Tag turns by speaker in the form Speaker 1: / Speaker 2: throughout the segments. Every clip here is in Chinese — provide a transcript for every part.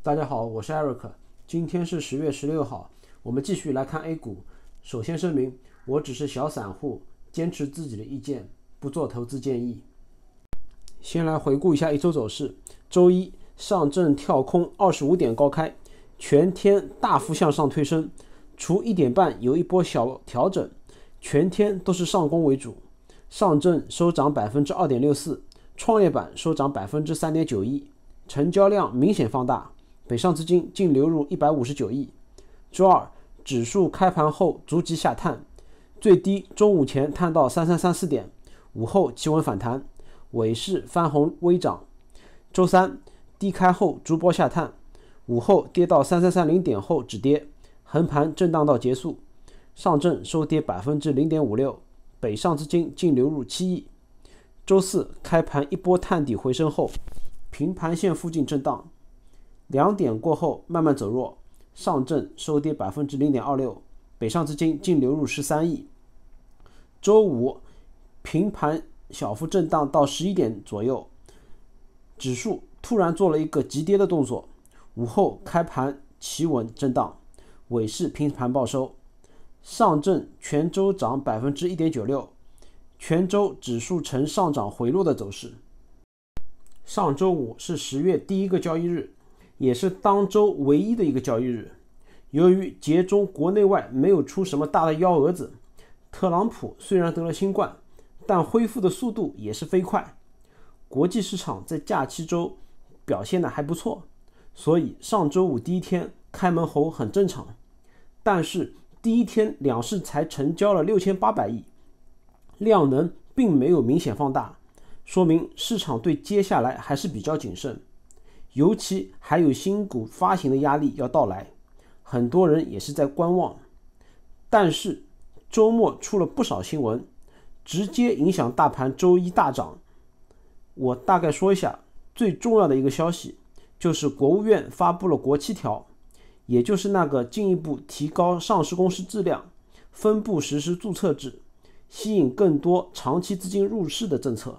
Speaker 1: 大家好，我是 Eric，今天是十月十六号，我们继续来看 A 股。首先声明，我只是小散户，坚持自己的意见，不做投资建议。先来回顾一下一周走势。周一上证跳空二十五点高开，全天大幅向上推升，除一点半有一波小调整，全天都是上攻为主。上证收涨百分之二点六四，创业板收涨百分之三点九一，成交量明显放大。北上资金净流入一百五十九亿。周二指数开盘后逐级下探，最低中午前探到三三三四点，午后企稳反弹，尾市翻红微涨。周三低开后逐波下探，午后跌到三三三零点后止跌，横盘震荡到结束，上证收跌百分之零点五六，北上资金净流入七亿。周四开盘一波探底回升后，平盘线附近震荡。两点过后慢慢走弱，上证收跌百分之零点二六，北上资金净流入十三亿。周五平盘小幅震荡到十一点左右，指数突然做了一个急跌的动作。午后开盘企稳震荡，尾市平盘报收，上证全周涨百分之一点九六，全周指数呈上涨回落的走势。上周五是十月第一个交易日。也是当周唯一的一个交易日，由于节中国内外没有出什么大的幺蛾子，特朗普虽然得了新冠，但恢复的速度也是飞快。国际市场在假期周表现的还不错，所以上周五第一天开门红很正常。但是第一天两市才成交了六千八百亿，量能并没有明显放大，说明市场对接下来还是比较谨慎。尤其还有新股发行的压力要到来，很多人也是在观望。但是周末出了不少新闻，直接影响大盘周一大涨。我大概说一下最重要的一个消息，就是国务院发布了国七条，也就是那个进一步提高上市公司质量，分步实施注册制，吸引更多长期资金入市的政策。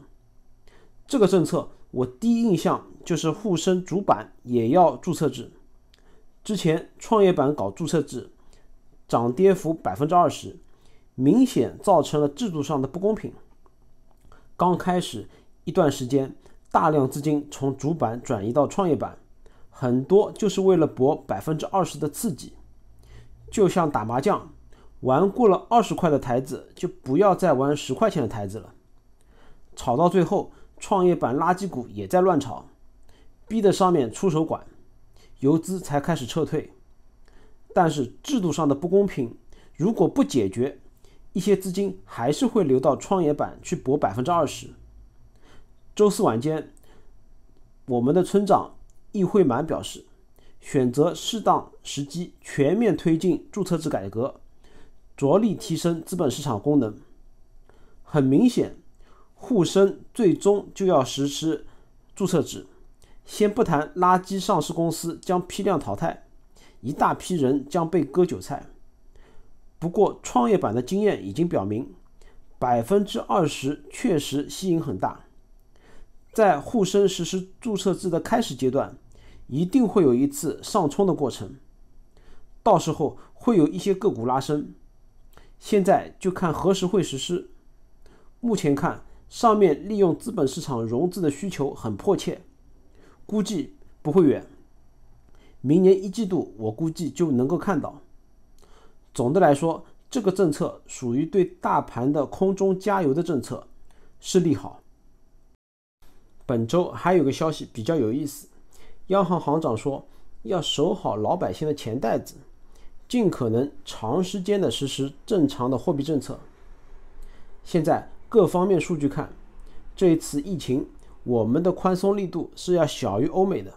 Speaker 1: 这个政策，我第一印象就是沪深主板也要注册制。之前创业板搞注册制，涨跌幅百分之二十，明显造成了制度上的不公平。刚开始一段时间，大量资金从主板转移到创业板，很多就是为了博百分之二十的刺激。就像打麻将，玩过了二十块的台子，就不要再玩十块钱的台子了。炒到最后。创业板垃圾股也在乱炒，逼得上面出手管，游资才开始撤退。但是制度上的不公平如果不解决，一些资金还是会流到创业板去博百分之二十。周四晚间，我们的村长易会满表示，选择适当时机全面推进注册制改革，着力提升资本市场功能。很明显。沪深最终就要实施注册制，先不谈垃圾上市公司将批量淘汰，一大批人将被割韭菜。不过，创业板的经验已经表明，百分之二十确实吸引很大。在沪深实施注册制的开始阶段，一定会有一次上冲的过程，到时候会有一些个股拉升。现在就看何时会实施，目前看。上面利用资本市场融资的需求很迫切，估计不会远。明年一季度我估计就能够看到。总的来说，这个政策属于对大盘的空中加油的政策，是利好。本周还有个消息比较有意思，央行行长说要守好老百姓的钱袋子，尽可能长时间的实施正常的货币政策。现在。各方面数据看，这一次疫情，我们的宽松力度是要小于欧美的。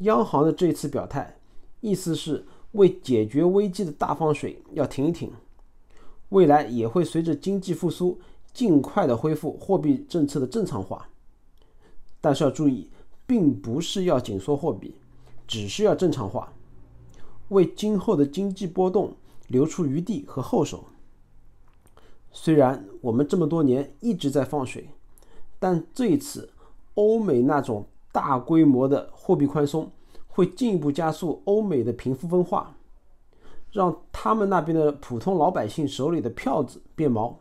Speaker 1: 央行的这次表态，意思是为解决危机的大放水要停一停，未来也会随着经济复苏，尽快的恢复货币政策的正常化。但是要注意，并不是要紧缩货币，只是要正常化，为今后的经济波动留出余地和后手。虽然我们这么多年一直在放水，但这一次欧美那种大规模的货币宽松，会进一步加速欧美的贫富分化，让他们那边的普通老百姓手里的票子变毛。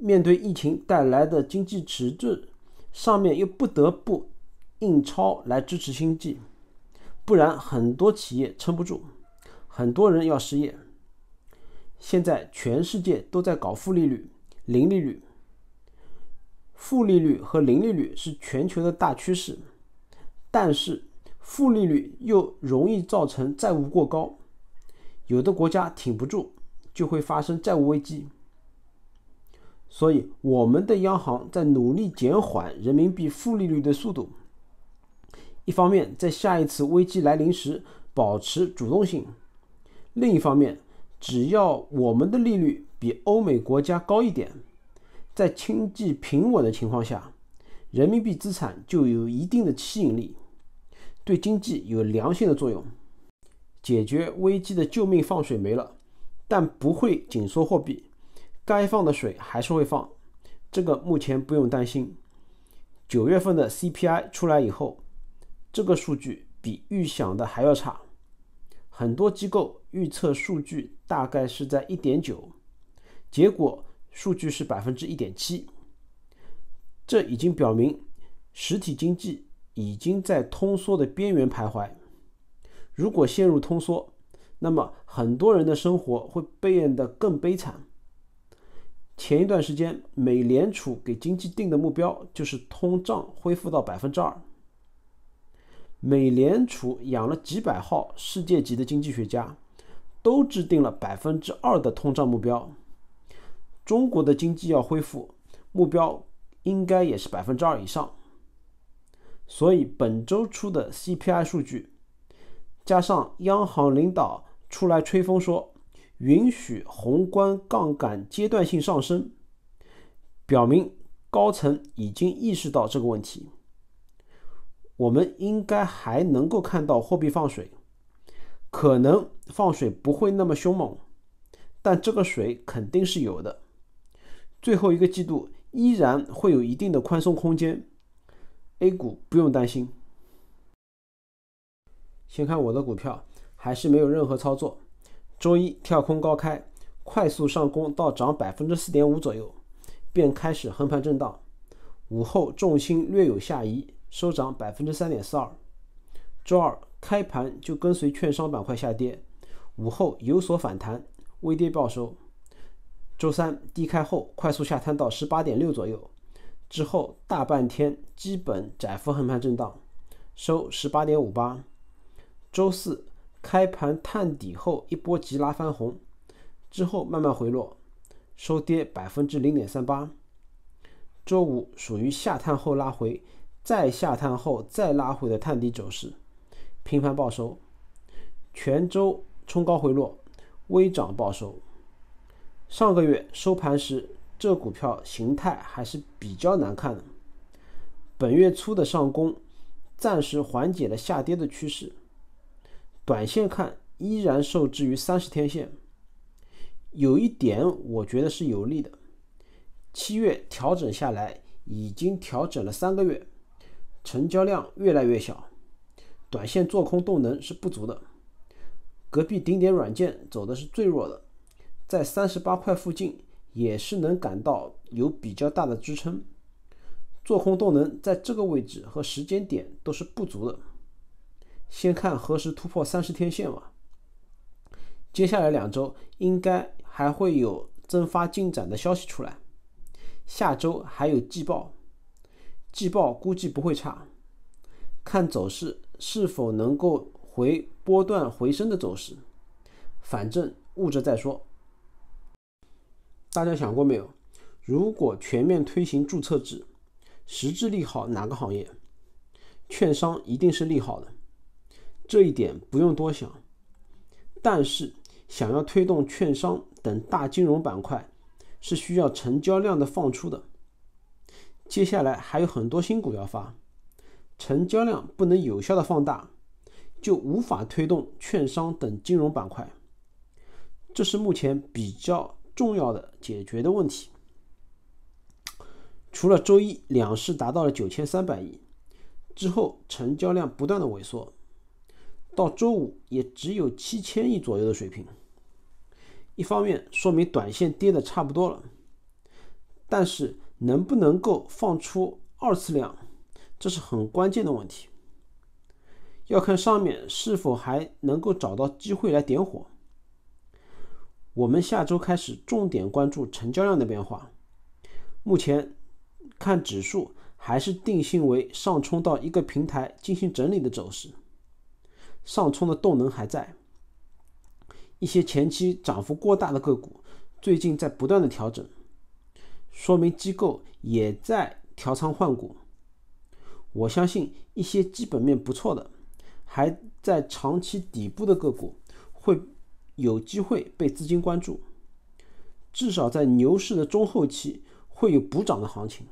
Speaker 1: 面对疫情带来的经济迟滞，上面又不得不印钞来支持经济，不然很多企业撑不住，很多人要失业。现在全世界都在搞负利率、零利率。负利率和零利率是全球的大趋势，但是负利率又容易造成债务过高，有的国家挺不住就会发生债务危机。所以我们的央行在努力减缓人民币负利率的速度，一方面在下一次危机来临时保持主动性，另一方面。只要我们的利率比欧美国家高一点，在经济平稳的情况下，人民币资产就有一定的吸引力，对经济有良性的作用。解决危机的救命放水没了，但不会紧缩货币，该放的水还是会放，这个目前不用担心。九月份的 CPI 出来以后，这个数据比预想的还要差。很多机构预测数据大概是在一点九，结果数据是百分之一点七，这已经表明实体经济已经在通缩的边缘徘徊。如果陷入通缩，那么很多人的生活会变得更悲惨。前一段时间，美联储给经济定的目标就是通胀恢复到百分之二。美联储养了几百号世界级的经济学家，都制定了百分之二的通胀目标。中国的经济要恢复，目标应该也是百分之二以上。所以本周出的 CPI 数据，加上央行领导出来吹风说允许宏观杠杆阶段性上升，表明高层已经意识到这个问题。我们应该还能够看到货币放水，可能放水不会那么凶猛，但这个水肯定是有的。最后一个季度依然会有一定的宽松空间，A 股不用担心。先看我的股票，还是没有任何操作。周一跳空高开，快速上攻到涨百分之四点五左右，便开始横盘震荡，午后重心略有下移。收涨百分之三点四二。周二开盘就跟随券商板块下跌，午后有所反弹，微跌报收。周三低开后快速下探到十八点六左右，之后大半天基本窄幅横盘震荡，收十八点五八。周四开盘探底后一波急拉翻红，之后慢慢回落，收跌百分之零点三八。周五属于下探后拉回。再下探后再拉回的探底走势，平盘报收；全周冲高回落，微涨报收。上个月收盘时，这股票形态还是比较难看的。本月初的上攻，暂时缓解了下跌的趋势。短线看，依然受制于三十天线。有一点我觉得是有利的：七月调整下来，已经调整了三个月。成交量越来越小，短线做空动能是不足的。隔壁顶点软件走的是最弱的，在三十八块附近也是能感到有比较大的支撑，做空动能在这个位置和时间点都是不足的。先看何时突破三十天线吧。接下来两周应该还会有增发进展的消息出来，下周还有季报。季报估计不会差，看走势是否能够回波段回升的走势，反正捂着再说。大家想过没有？如果全面推行注册制，实质利好哪个行业？券商一定是利好的，这一点不用多想。但是想要推动券商等大金融板块，是需要成交量的放出的。接下来还有很多新股要发，成交量不能有效的放大，就无法推动券商等金融板块。这是目前比较重要的解决的问题。除了周一两市达到了九千三百亿之后，成交量不断的萎缩，到周五也只有七千亿左右的水平。一方面说明短线跌的差不多了，但是。能不能够放出二次量，这是很关键的问题。要看上面是否还能够找到机会来点火。我们下周开始重点关注成交量的变化。目前看指数还是定性为上冲到一个平台进行整理的走势，上冲的动能还在。一些前期涨幅过大的个股最近在不断的调整。说明机构也在调仓换股，我相信一些基本面不错的、还在长期底部的个股，会有机会被资金关注，至少在牛市的中后期会有补涨的行情。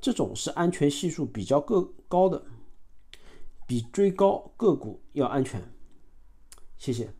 Speaker 1: 这种是安全系数比较个高的，比追高个股要安全。谢谢。